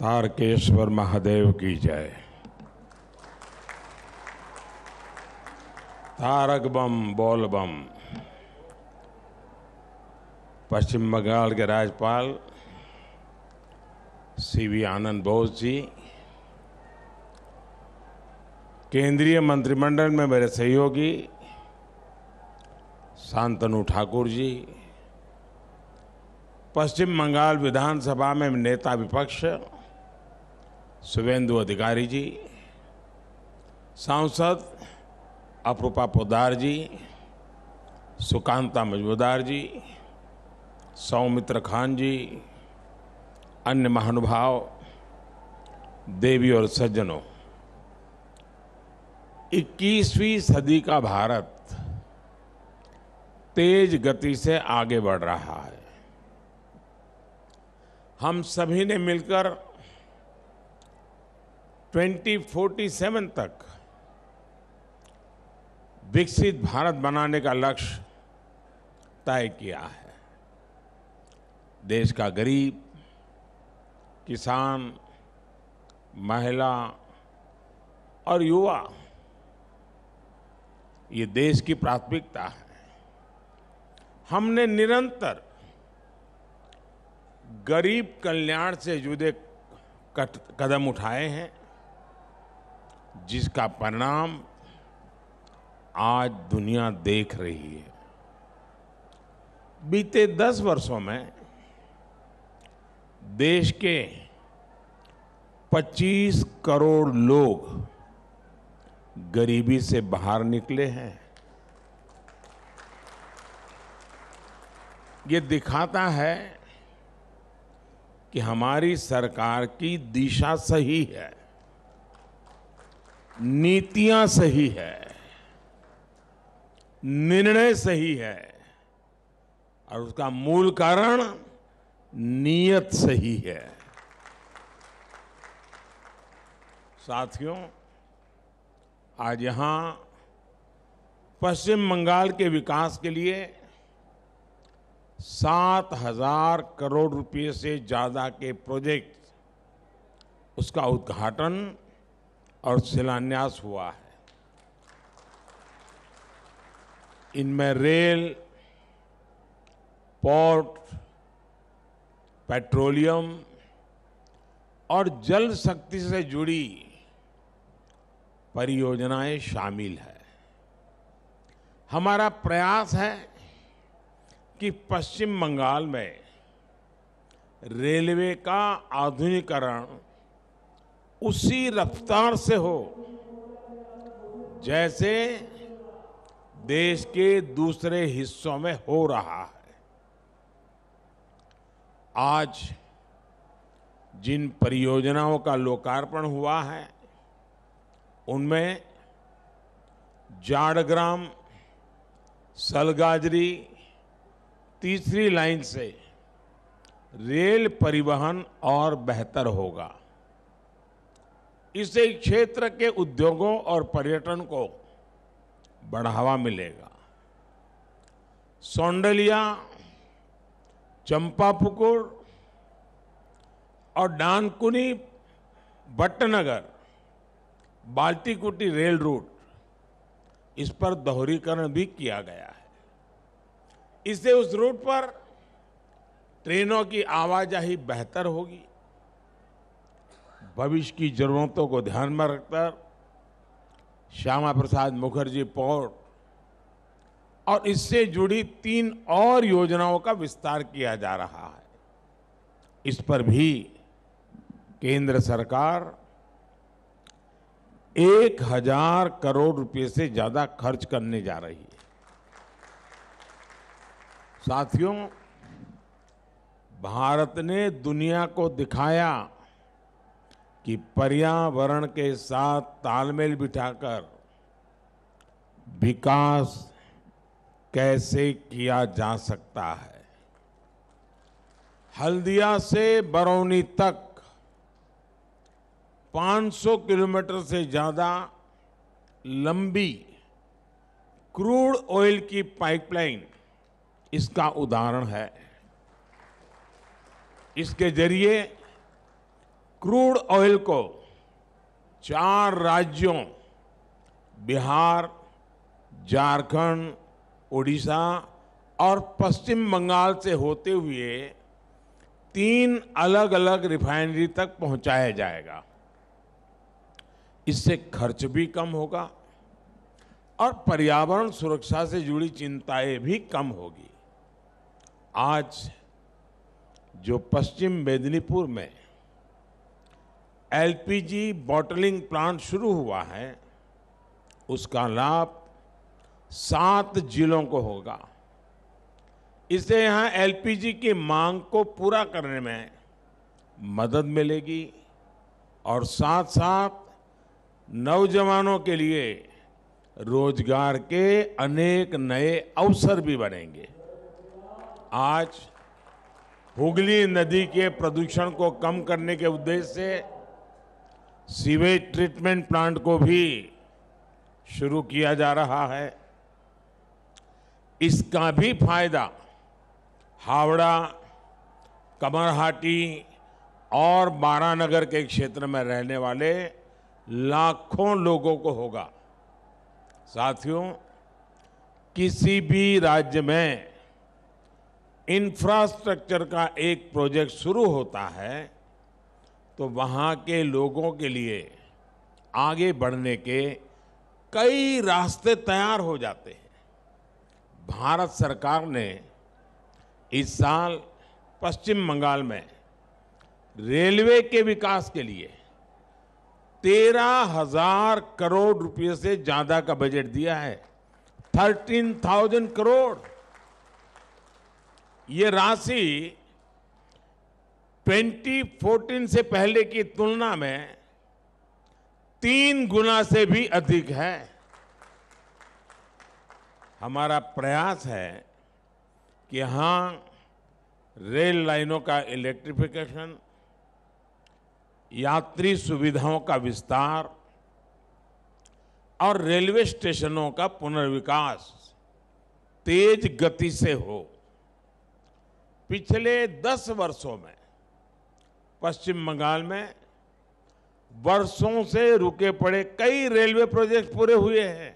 तारकेश्वर महादेव की जय तारक बम बोल बम पश्चिम बंगाल के राज्यपाल सी वी आनंद बोस जी केंद्रीय मंत्रिमंडल में मेरे सहयोगी शांतनु ठाकुर जी पश्चिम बंगाल विधानसभा में नेता विपक्ष शुभेंदु अधिकारी जी सांसद अपरूपा पोदार जी सुकांता मजमूदार जी सौमित्र खान जी अन्य महानुभाव देवी और सज्जनों 21वीं सदी का भारत तेज गति से आगे बढ़ रहा है हम सभी ने मिलकर 2047 तक विकसित भारत बनाने का लक्ष्य तय किया है देश का गरीब किसान महिला और युवा ये देश की प्राथमिकता है हमने निरंतर गरीब कल्याण से जुड़े कदम उठाए हैं जिसका परिणाम आज दुनिया देख रही है बीते दस वर्षों में देश के 25 करोड़ लोग गरीबी से बाहर निकले हैं ये दिखाता है कि हमारी सरकार की दिशा सही है नीतियां सही है निर्णय सही है और उसका मूल कारण नीयत सही है साथियों आज यहां पश्चिम बंगाल के विकास के लिए सात हजार करोड़ रुपए से ज़्यादा के प्रोजेक्ट उसका उद्घाटन और शिलान्यास हुआ है इनमें रेल पोर्ट पेट्रोलियम और जल शक्ति से जुड़ी परियोजनाएं शामिल है हमारा प्रयास है कि पश्चिम बंगाल में रेलवे का आधुनिकरण उसी रफ्तार से हो जैसे देश के दूसरे हिस्सों में हो रहा है आज जिन परियोजनाओं का लोकार्पण हुआ है उनमें जाड़ग्राम सलगाजरी तीसरी लाइन से रेल परिवहन और बेहतर होगा इससे क्षेत्र के उद्योगों और पर्यटन को बढ़ावा मिलेगा सौंडलिया चंपापुकुर और डानकुनी भट्टनगर बाल्टीकुटी रेल रूट इस पर दोहरीकरण भी किया गया है इससे उस रूट पर ट्रेनों की आवाजाही बेहतर होगी भविष्य की ज़रूरतों को ध्यान में रखकर श्यामा प्रसाद मुखर्जी पोर्ट और इससे जुड़ी तीन और योजनाओं का विस्तार किया जा रहा है इस पर भी केंद्र सरकार एक हजार करोड़ रुपए से ज्यादा खर्च करने जा रही है साथियों भारत ने दुनिया को दिखाया कि पर्यावरण के साथ तालमेल बिठाकर विकास कैसे किया जा सकता है हल्दिया से बरौनी तक 500 किलोमीटर से ज़्यादा लंबी क्रूड ऑयल की पाइपलाइन इसका उदाहरण है इसके जरिए क्रूड ऑयल को चार राज्यों बिहार झारखंड ओडिशा और पश्चिम बंगाल से होते हुए तीन अलग अलग रिफाइनरी तक पहुंचाया जाएगा इससे खर्च भी कम होगा और पर्यावरण सुरक्षा से जुड़ी चिंताएं भी कम होगी आज जो पश्चिम मेदिनीपुर में एलपीजी बॉटलिंग प्लांट शुरू हुआ है उसका लाभ सात जिलों को होगा इससे यहाँ एलपीजी की मांग को पूरा करने में मदद मिलेगी और साथ साथ नौजवानों के लिए रोजगार के अनेक नए अवसर भी बनेंगे आज हुगली नदी के प्रदूषण को कम करने के उद्देश्य से सीवेज ट्रीटमेंट प्लांट को भी शुरू किया जा रहा है इसका भी फायदा हावड़ा कमरहाटी और बारानगर के क्षेत्र में रहने वाले लाखों लोगों को होगा साथियों किसी भी राज्य में इंफ्रास्ट्रक्चर का एक प्रोजेक्ट शुरू होता है तो वहाँ के लोगों के लिए आगे बढ़ने के कई रास्ते तैयार हो जाते हैं भारत सरकार ने इस साल पश्चिम बंगाल में रेलवे के विकास के लिए तेरह हजार करोड़ रुपये से ज्यादा का बजट दिया है थर्टीन थाउजेंड करोड़ ये राशि 2014 से पहले की तुलना में तीन गुना से भी अधिक है हमारा प्रयास है कि यहाँ रेल लाइनों का इलेक्ट्रिफिकेशन यात्री सुविधाओं का विस्तार और रेलवे स्टेशनों का पुनर्विकास तेज गति से हो पिछले दस वर्षों में पश्चिम बंगाल में वर्षों से रुके पड़े कई रेलवे प्रोजेक्ट पूरे हुए हैं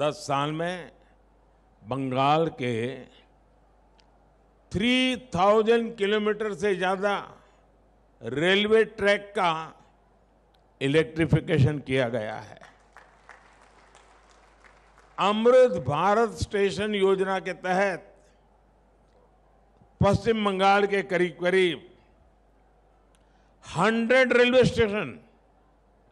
दस साल में बंगाल के 3000 किलोमीटर से ज़्यादा रेलवे ट्रैक का इलेक्ट्रिफिकेशन किया गया है अमृत भारत स्टेशन योजना के तहत पश्चिम बंगाल के करीब करीब हंड्रेड रेलवे स्टेशन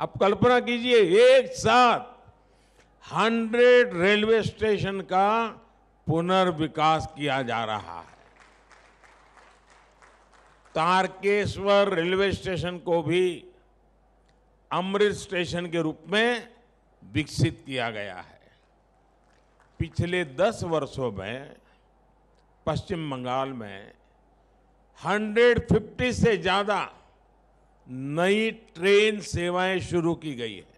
आप कल्पना कीजिए एक साथ हंड्रेड रेलवे स्टेशन का पुनर्विकास किया जा रहा है तारकेश्वर रेलवे स्टेशन को भी अमृत स्टेशन के रूप में विकसित किया गया है पिछले दस वर्षों में पश्चिम बंगाल में 150 से ज़्यादा नई ट्रेन सेवाएं शुरू की गई है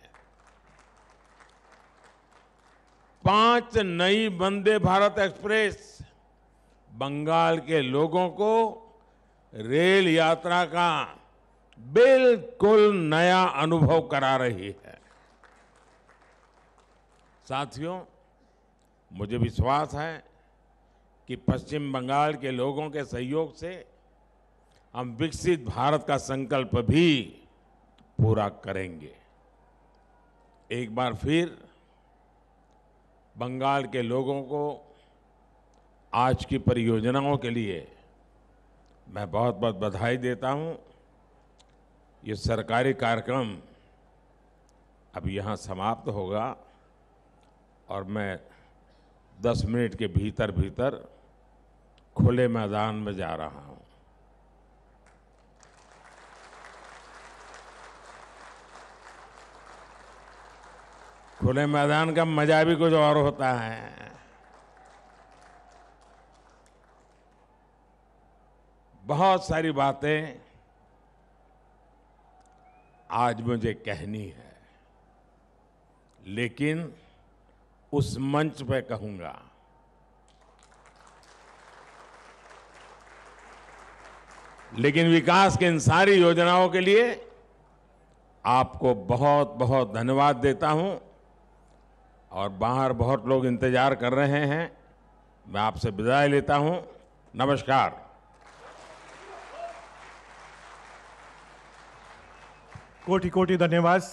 पांच नई वंदे भारत एक्सप्रेस बंगाल के लोगों को रेल यात्रा का बिल्कुल नया अनुभव करा रही है साथियों मुझे विश्वास है कि पश्चिम बंगाल के लोगों के सहयोग से हम विकसित भारत का संकल्प भी पूरा करेंगे एक बार फिर बंगाल के लोगों को आज की परियोजनाओं के लिए मैं बहुत बहुत बधाई देता हूं ये सरकारी कार्यक्रम अब यहाँ समाप्त होगा और मैं 10 मिनट के भीतर भीतर खुले मैदान में जा रहा हूँ खुले मैदान का मजा भी कुछ और होता है बहुत सारी बातें आज मुझे कहनी है लेकिन उस मंच पे कहूंगा लेकिन विकास के इन सारी योजनाओं के लिए आपको बहुत बहुत धन्यवाद देता हूं और बाहर बहुत लोग इंतज़ार कर रहे हैं मैं आपसे विदाई लेता हूं नमस्कार कोटि कोटि धन्यवाद